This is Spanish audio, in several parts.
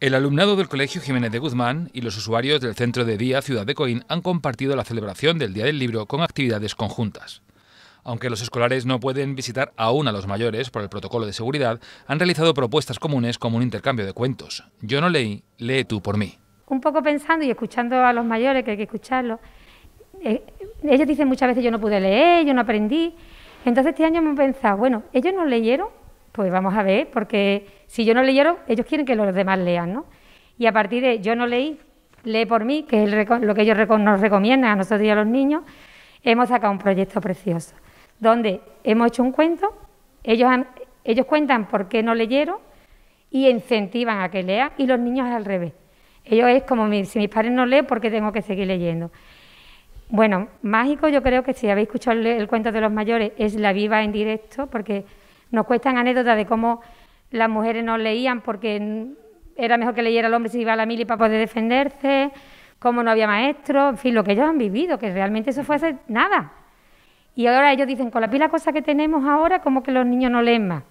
El alumnado del Colegio Jiménez de Guzmán y los usuarios del Centro de Día Ciudad de Coín han compartido la celebración del Día del Libro con actividades conjuntas. Aunque los escolares no pueden visitar aún a los mayores por el protocolo de seguridad, han realizado propuestas comunes como un intercambio de cuentos. Yo no leí, lee tú por mí. Un poco pensando y escuchando a los mayores, que hay que escucharlos. Eh, ellos dicen muchas veces yo no pude leer, yo no aprendí. Entonces este año hemos pensado, bueno, ellos no leyeron, pues vamos a ver, porque si yo no leyeron, ellos quieren que los demás lean, ¿no? Y a partir de yo no leí, lee por mí, que es lo que ellos nos recomiendan a nosotros y a los niños, hemos sacado un proyecto precioso, donde hemos hecho un cuento, ellos, ellos cuentan por qué no leyeron y incentivan a que lean, y los niños al revés. Ellos es como si mis padres no leen, ¿por qué tengo que seguir leyendo? Bueno, mágico yo creo que si habéis escuchado el cuento de los mayores es la viva en directo, porque nos cuestan anécdotas de cómo las mujeres no leían porque era mejor que leyera el hombre si iba a la mili para poder defenderse, cómo no había maestro, en fin, lo que ellos han vivido, que realmente eso fue hacer nada. Y ahora ellos dicen, con la pila cosa que tenemos ahora, como que los niños no leen más.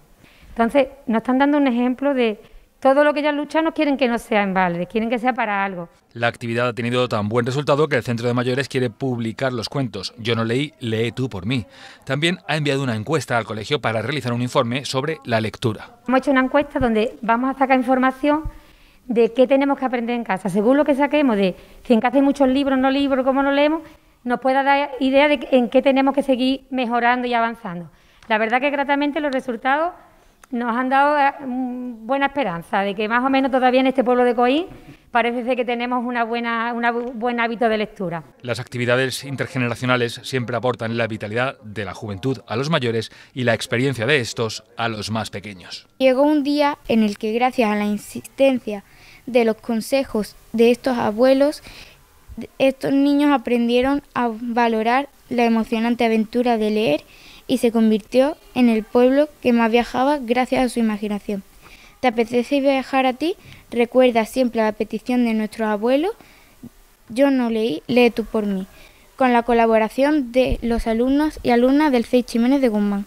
Entonces, nos están dando un ejemplo de todo lo que ellos luchan no quieren que no sea en balde, quieren que sea para algo. La actividad ha tenido tan buen resultado que el Centro de Mayores quiere publicar los cuentos Yo no leí, lee tú por mí. También ha enviado una encuesta al colegio para realizar un informe sobre la lectura. Hemos hecho una encuesta donde vamos a sacar información de qué tenemos que aprender en casa. Según lo que saquemos de si en casa hay muchos libros, no libros, cómo no leemos, nos pueda dar idea de en qué tenemos que seguir mejorando y avanzando. La verdad que gratamente los resultados nos han dado eh, buena esperanza de que más o menos todavía en este pueblo de Coín parece que tenemos una buena, un buen hábito de lectura. Las actividades intergeneracionales siempre aportan la vitalidad de la juventud a los mayores y la experiencia de estos a los más pequeños. Llegó un día en el que gracias a la insistencia de los consejos de estos abuelos, estos niños aprendieron a valorar la emocionante aventura de leer y se convirtió en el pueblo que más viajaba gracias a su imaginación. ¿Te apetece viajar a ti? Recuerda siempre la petición de nuestro abuelo, Yo no leí, lee tú por mí. Con la colaboración de los alumnos y alumnas del CEI Jiménez de Guzmán.